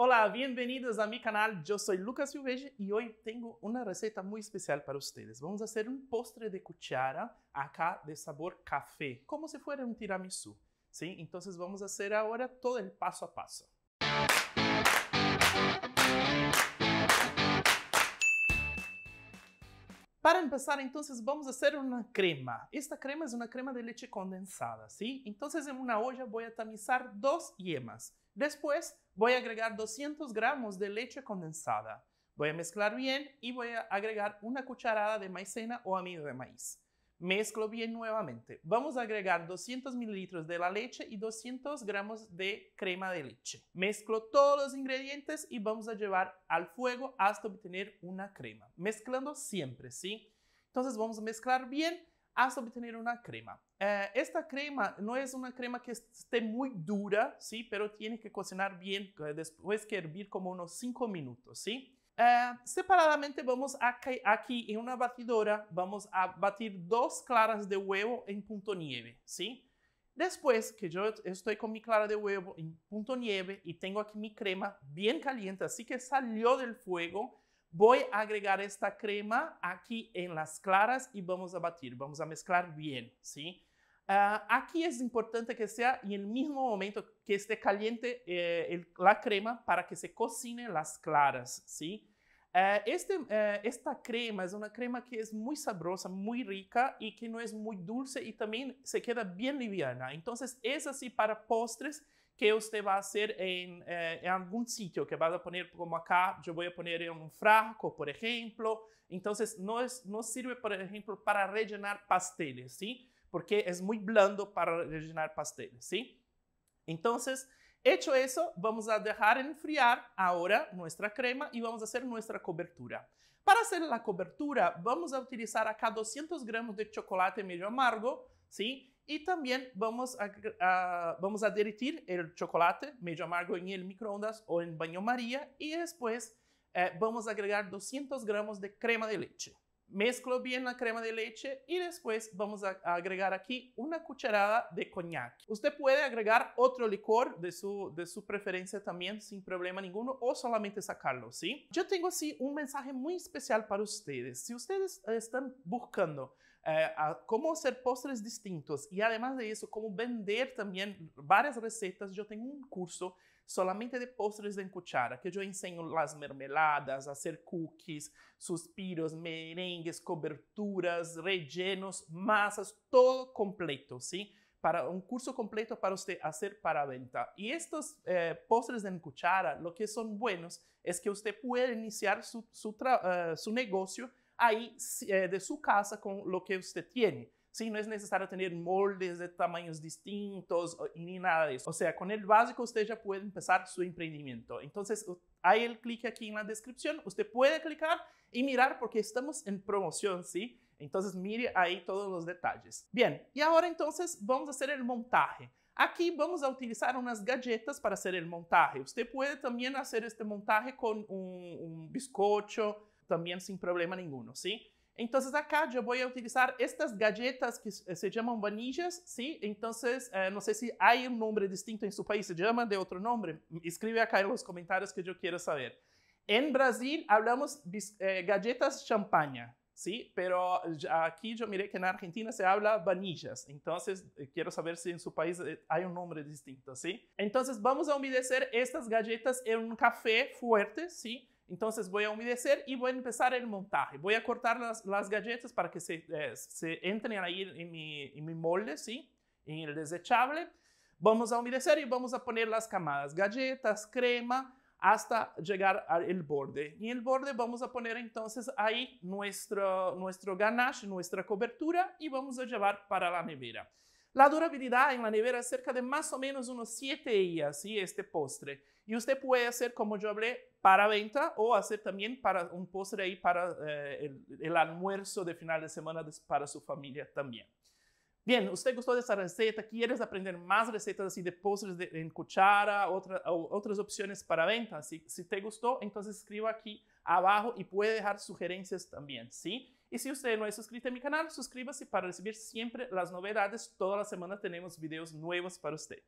Olá, bem-vindos a meu canal. Eu sou Lucas Silveira e hoje tenho uma receita muito especial para vocês. Vamos fazer um postre de cuchara, acá de sabor café, como se fosse um tiramisu. Sim, então vamos fazer agora todo o passo a passo. Para empezar, entonces vamos a hacer una crema. Esta crema es una crema de leche condensada, ¿sí? Entonces en una olla voy a tamizar dos yemas. Después voy a agregar 200 gramos de leche condensada. Voy a mezclar bien y voy a agregar una cucharada de maicena o amido de maíz. Mezclo bien nuevamente. Vamos a agregar 200 mililitros de la leche y 200 gramos de crema de leche. Mezclo todos los ingredientes y vamos a llevar al fuego hasta obtener una crema. Mezclando siempre, ¿sí? Entonces vamos a mezclar bien hasta obtener una crema. Eh, esta crema no es una crema que esté muy dura, ¿sí? Pero tiene que cocinar bien eh, después que hervir como unos 5 minutos, ¿sí? Eh, separadamente vamos aquí, aquí en una batidora, vamos a batir dos claras de huevo en punto nieve, ¿sí? Después que yo estoy con mi clara de huevo en punto nieve y tengo aquí mi crema bien caliente, así que salió del fuego, voy a agregar esta crema aquí en las claras y vamos a batir, vamos a mezclar bien, ¿sí? Eh, aquí es importante que sea en el mismo momento que esté caliente eh, la crema para que se cocine las claras, ¿sí? Eh, este, eh, esta crema es una crema que es muy sabrosa, muy rica y que no es muy dulce y también se queda bien liviana. Entonces es así para postres que usted va a hacer eh, en, algún sitio, que va a poner como acá, yo voy a poner en un frasco, por ejemplo. Entonces, no, es, no sirve, por ejemplo, para rellenar pasteles, ¿sí? Porque es muy blando para rellenar pasteles, ¿sí? Entonces, Hecho eso, vamos a dejar enfriar ahora nuestra crema y vamos a hacer nuestra cobertura. Para hacer la cobertura, vamos a utilizar acá 200 gramos de chocolate medio amargo, ¿sí? Y también vamos a, vamos a derretir el chocolate medio amargo en el microondas o en baño maría y después eh, vamos a agregar 200 gramos de crema de leche. Mezclo bien la crema de leche y después vamos a agregar aquí una cucharada de coñac. Usted puede agregar otro licor de su, de su preferencia también sin problema ninguno o solamente sacarlo, ¿sí? Yo tengo así un mensaje muy especial para ustedes. Si ustedes están buscando É, a como fazer postres distintos e, además de como vender também varias recetas. Eu tenho um curso solamente de postres de cuchara, que eu enseño las mermeladas, fazer cookies, suspiros, merengues, coberturas, rellenos, masas, todo completo, sim? Para um curso completo para você fazer para venda. E estes eh, postres de cuchara, o que são buenos es que você pode iniciar seu eh, negócio. uh, ahí eh, de su casa con lo que usted tiene. Sí, no es necesario tener moldes de tamaños distintos ni nada de eso. O sea, con el básico usted ya puede empezar su emprendimiento. Entonces, hay el clic aquí en la descripción. Usted puede clicar y mirar porque estamos en promoción, ¿sí? Entonces, mire ahí todos los detalles. Bien, y ahora entonces vamos a hacer el montaje. Aquí vamos a utilizar unas galletas para hacer el montaje. Usted puede también hacer este montaje con un, un bizcocho, também sem problema sim. ¿sí? Entonces acá eu vou utilizar estas galletas que eh, se chamam vanillas, ¿sí? Então, eh, sei sé si hay un distinto em seu país, se chama de outro nome. Escreve acá nos comentários que eu quero saber. Em Brasil hablamos eh, galletas champaña, ¿sí? Pero aqui, eu miré que na Argentina se habla vanillas, Então, eh, saber si em seu país há eh, um nome distinto, ¿sí? Então, vamos a humedecer estas galletas em um café fuerte, ¿sí? Entonces voy a humedecer y voy a empezar el montaje. Voy a cortar las, galletas para que se, eh, entren ahí en mi, molde, ¿sí? En el desechable. Vamos a humedecer y vamos a poner las camadas, galletas, crema, hasta llegar al borde. Y en el borde vamos a poner entonces ahí nuestro, nuestro ganache, nuestra cobertura y vamos a llevar para la nevera. La durabilidad en la nevera es cerca de más o menos unos 7 días, ¿sí? Este postre. Y usted puede hacer, como yo hablé, para venta o hacer también para un postre ahí para eh, el, almuerzo de final de semana para su familia también. Bien, usted gustó de esta receta, quieres aprender más recetas así de postres en cuchara, o otras opciones para venta. Si, si te gustó, entonces escriba aquí abajo y puede dejar sugerencias también, ¿sí? Y si usted no es suscrito a mi canal, suscríbase para recibir siempre las novedades. Toda la semana tenemos videos nuevos para usted.